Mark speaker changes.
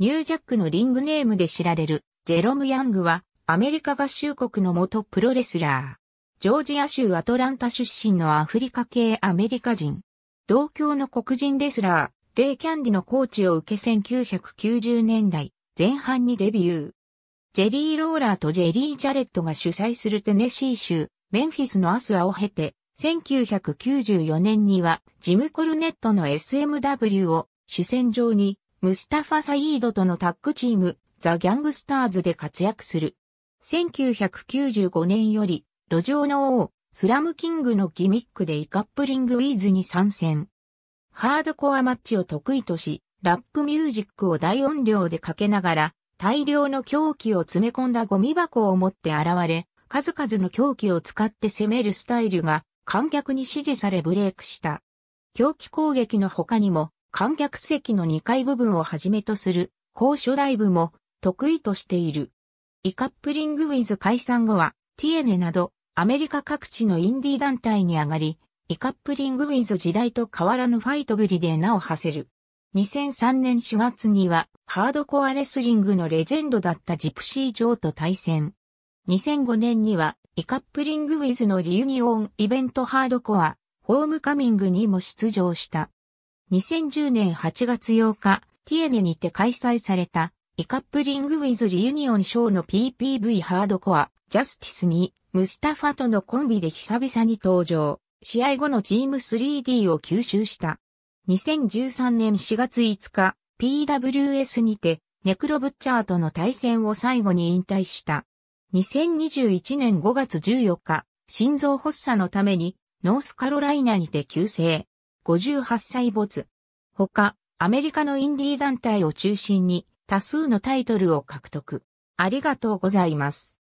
Speaker 1: ニュージャックのリングネームで知られるジェロム・ヤングはアメリカ合衆国の元プロレスラー。ジョージア州アトランタ出身のアフリカ系アメリカ人。同郷の黒人レスラー、レイ・キャンディのコーチを受け1990年代前半にデビュー。ジェリー・ローラーとジェリー・ジャレットが主催するテネシー州、メンフィスのアスアを経て、1994年にはジム・コルネットの SMW を主戦場にムスタファ・サイードとのタッグチーム、ザ・ギャングスターズで活躍する。1995年より、路上の王、スラムキングのギミックでイカップリングウィーズに参戦。ハードコアマッチを得意とし、ラップミュージックを大音量でかけながら、大量の狂気を詰め込んだゴミ箱を持って現れ、数々の狂気を使って攻めるスタイルが観客に支持されブレイクした。狂気攻撃の他にも、観客席の2階部分をはじめとする高所ダイブも得意としている。イカップリングウィズ解散後は、ティエネなどアメリカ各地のインディー団体に上がり、イカップリングウィズ時代と変わらぬファイトぶりで名を馳せる。2003年4月には、ハードコアレスリングのレジェンドだったジプシー・ジョーと対戦。2005年には、イカップリングウィズのリユニオンイベントハードコア、ホームカミングにも出場した。2010年8月8日、ティエネにて開催された、イカップリングウィズリユニオンショーの PPV ハードコア、ジャスティスに、ムスタファとのコンビで久々に登場。試合後のチーム 3D を吸収した。2013年4月5日、PWS にて、ネクロブッチャーとの対戦を最後に引退した。2021年5月14日、心臓発作のために、ノースカロライナにて急性、58歳没。他、アメリカのインディー団体を中心に多数のタイトルを獲得。ありがとうございます。